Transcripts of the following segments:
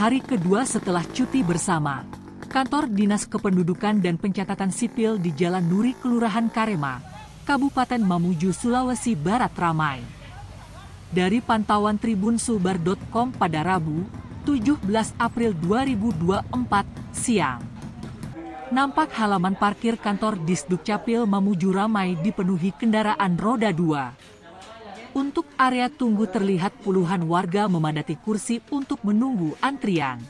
Hari kedua setelah cuti bersama, kantor Dinas Kependudukan dan Pencatatan Sipil di Jalan Nuri, Kelurahan Karema, Kabupaten Mamuju, Sulawesi Barat ramai. Dari pantauan Tribun Subar.com pada Rabu, 17 April 2024, siang. Nampak halaman parkir kantor Disdukcapil Mamuju ramai dipenuhi kendaraan roda dua. Untuk area tunggu terlihat puluhan warga memadati kursi untuk menunggu antrian.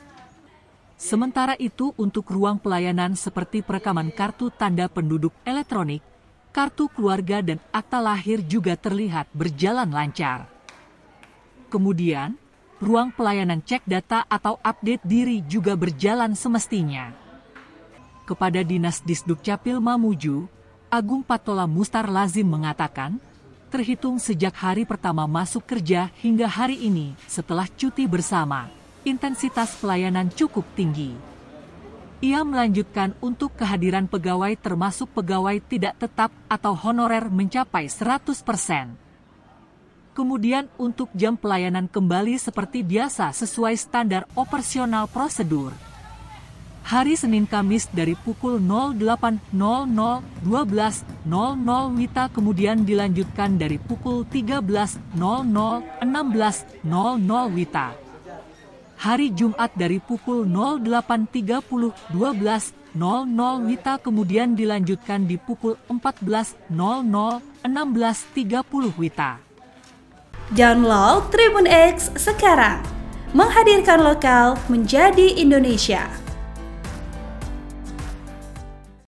Sementara itu untuk ruang pelayanan seperti perekaman kartu tanda penduduk elektronik, kartu keluarga dan akta lahir juga terlihat berjalan lancar. Kemudian, ruang pelayanan cek data atau update diri juga berjalan semestinya. Kepada Dinas Disduk Capil Mamuju, Agung Patola Mustar Lazim mengatakan, terhitung sejak hari pertama masuk kerja hingga hari ini setelah cuti bersama. Intensitas pelayanan cukup tinggi. Ia melanjutkan untuk kehadiran pegawai termasuk pegawai tidak tetap atau honorer mencapai 100%. Kemudian untuk jam pelayanan kembali seperti biasa sesuai standar operasional prosedur, hari Senin Kamis dari pukul 08.00 12.00 Wita kemudian dilanjutkan dari pukul 13.00 16.00 Wita. Hari Jumat dari pukul 08.30 12.00 Wita kemudian dilanjutkan di pukul 14.00 16.30 Wita. Download Tribun X sekarang. Menghadirkan lokal menjadi Indonesia.